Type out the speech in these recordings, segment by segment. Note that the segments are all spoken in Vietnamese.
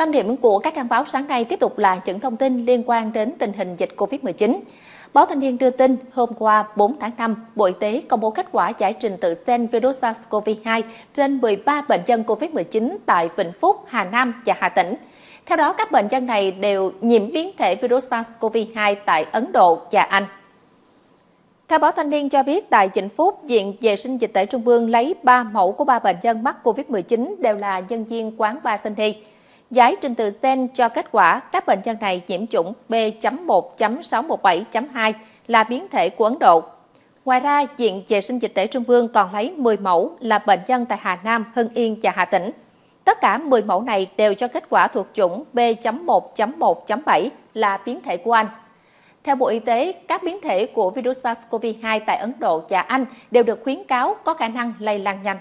Tâm điểm của các trang báo sáng nay tiếp tục là những thông tin liên quan đến tình hình dịch COVID-19. Báo Thanh niên đưa tin, hôm qua 4 tháng 5, Bộ Y tế công bố kết quả giải trình tự gen virus SARS-CoV-2 trên 13 bệnh nhân COVID-19 tại Vĩnh Phúc, Hà Nam và Hà Tĩnh. Theo đó, các bệnh nhân này đều nhiễm biến thể virus SARS-CoV-2 tại Ấn Độ và Anh. Theo báo Thanh niên cho biết, tại Vĩnh Phúc, Viện Vệ sinh Dịch tễ Trung ương lấy 3 mẫu của 3 bệnh nhân mắc COVID-19 đều là nhân viên quán ba sinh thi giải trình tự gen cho kết quả các bệnh nhân này nhiễm chủng B.1.617.2 là biến thể của Ấn Độ. Ngoài ra, Viện Vệ sinh Dịch tễ Trung ương còn lấy 10 mẫu là bệnh nhân tại Hà Nam, Hưng Yên và Hà Tĩnh. Tất cả 10 mẫu này đều cho kết quả thuộc chủng B.1.1.7 là biến thể của Anh. Theo Bộ Y tế, các biến thể của virus SARS-CoV-2 tại Ấn Độ và Anh đều được khuyến cáo có khả năng lây lan nhanh.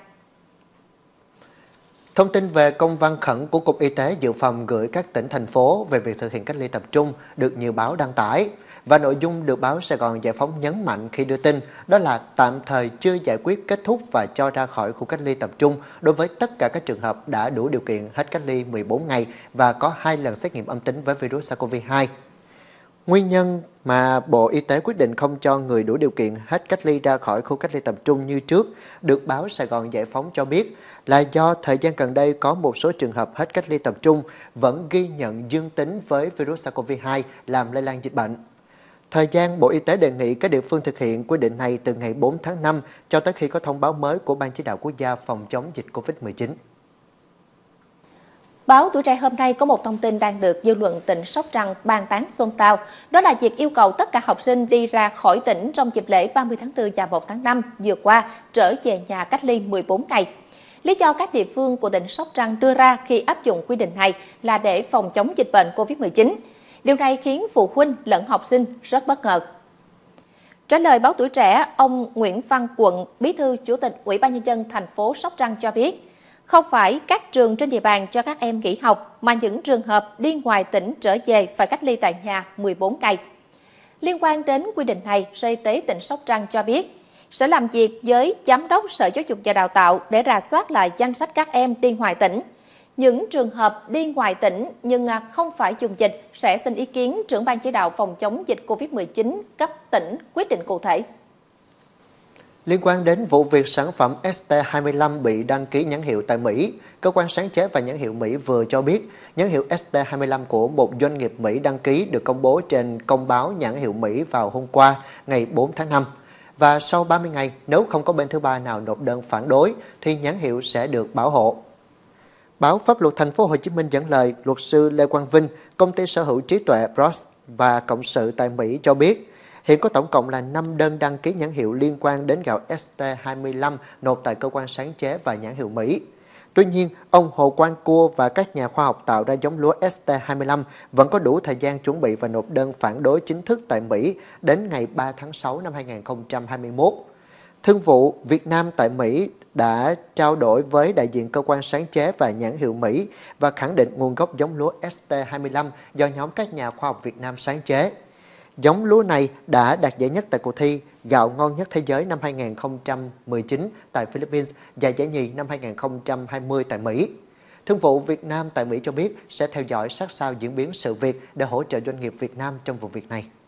Thông tin về công văn khẩn của Cục Y tế Dự phòng gửi các tỉnh, thành phố về việc thực hiện cách ly tập trung được nhiều báo đăng tải. Và nội dung được báo Sài Gòn Giải phóng nhấn mạnh khi đưa tin đó là tạm thời chưa giải quyết kết thúc và cho ra khỏi khu cách ly tập trung đối với tất cả các trường hợp đã đủ điều kiện hết cách ly 14 ngày và có hai lần xét nghiệm âm tính với virus SARS-CoV-2. Nguyên nhân mà Bộ Y tế quyết định không cho người đủ điều kiện hết cách ly ra khỏi khu cách ly tập trung như trước được báo Sài Gòn Giải Phóng cho biết là do thời gian gần đây có một số trường hợp hết cách ly tập trung vẫn ghi nhận dương tính với virus SARS-CoV-2 làm lây lan dịch bệnh. Thời gian Bộ Y tế đề nghị các địa phương thực hiện quy định này từ ngày 4 tháng 5 cho tới khi có thông báo mới của Ban chỉ đạo quốc gia phòng chống dịch COVID-19. Báo Tuổi Trẻ hôm nay có một thông tin đang được dư luận tỉnh Sóc Trăng bàn tán xôn xao. Đó là việc yêu cầu tất cả học sinh đi ra khỏi tỉnh trong dịp lễ 30 tháng 4 và 1 tháng 5 vừa qua trở về nhà cách ly 14 ngày. Lý do các địa phương của tỉnh Sóc Trăng đưa ra khi áp dụng quy định này là để phòng chống dịch bệnh COVID-19. Điều này khiến phụ huynh lẫn học sinh rất bất ngờ. Trả lời báo tuổi trẻ, ông Nguyễn Văn Quận, Bí thư Chủ tịch Ủy ban nhân dân thành phố Sóc Trăng cho biết, không phải các trường trên địa bàn cho các em nghỉ học, mà những trường hợp đi ngoài tỉnh trở về phải cách ly tại nhà 14 ngày. Liên quan đến quy định này, Sở Y tế tỉnh Sóc Trăng cho biết, sẽ làm việc với Giám đốc Sở Giáo dục và Đào tạo để rà soát lại danh sách các em đi ngoài tỉnh. Những trường hợp đi ngoài tỉnh nhưng à, không phải dùng dịch sẽ xin ý kiến trưởng ban chỉ đạo phòng chống dịch COVID-19 cấp tỉnh quyết định cụ thể. Liên quan đến vụ việc sản phẩm ST25 bị đăng ký nhãn hiệu tại Mỹ, cơ quan sáng chế và nhãn hiệu Mỹ vừa cho biết nhãn hiệu ST25 của một doanh nghiệp Mỹ đăng ký được công bố trên công báo nhãn hiệu Mỹ vào hôm qua, ngày 4 tháng 5. Và sau 30 ngày, nếu không có bên thứ ba nào nộp đơn phản đối, thì nhãn hiệu sẽ được bảo hộ. Báo Pháp luật Thành phố Hồ Chí Minh dẫn lời luật sư Lê Quang Vinh, công ty sở hữu trí tuệ Bros và cộng sự tại Mỹ cho biết, Hiện có tổng cộng là 5 đơn đăng ký nhãn hiệu liên quan đến gạo ST25 nộp tại cơ quan sáng chế và nhãn hiệu Mỹ. Tuy nhiên, ông Hồ Quang Cua và các nhà khoa học tạo ra giống lúa ST25 vẫn có đủ thời gian chuẩn bị và nộp đơn phản đối chính thức tại Mỹ đến ngày 3 tháng 6 năm 2021. Thương vụ Việt Nam tại Mỹ đã trao đổi với đại diện cơ quan sáng chế và nhãn hiệu Mỹ và khẳng định nguồn gốc giống lúa ST25 do nhóm các nhà khoa học Việt Nam sáng chế. Giống lúa này đã đạt giải nhất tại cuộc thi Gạo ngon nhất thế giới năm 2019 tại Philippines và giải nhì năm 2020 tại Mỹ. Thương vụ Việt Nam tại Mỹ cho biết sẽ theo dõi sát sao diễn biến sự việc để hỗ trợ doanh nghiệp Việt Nam trong vụ việc này.